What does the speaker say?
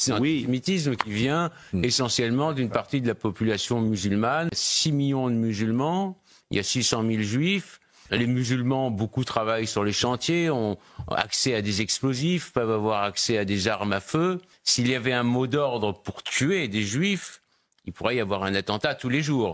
C'est un oui. antisémitisme qui vient hmm. essentiellement d'une partie de la population musulmane. 6 millions de musulmans, il y a 600 000 juifs. Les musulmans, beaucoup travaillent sur les chantiers, ont accès à des explosifs, peuvent avoir accès à des armes à feu. S'il y avait un mot d'ordre pour tuer des juifs, il pourrait y avoir un attentat tous les jours.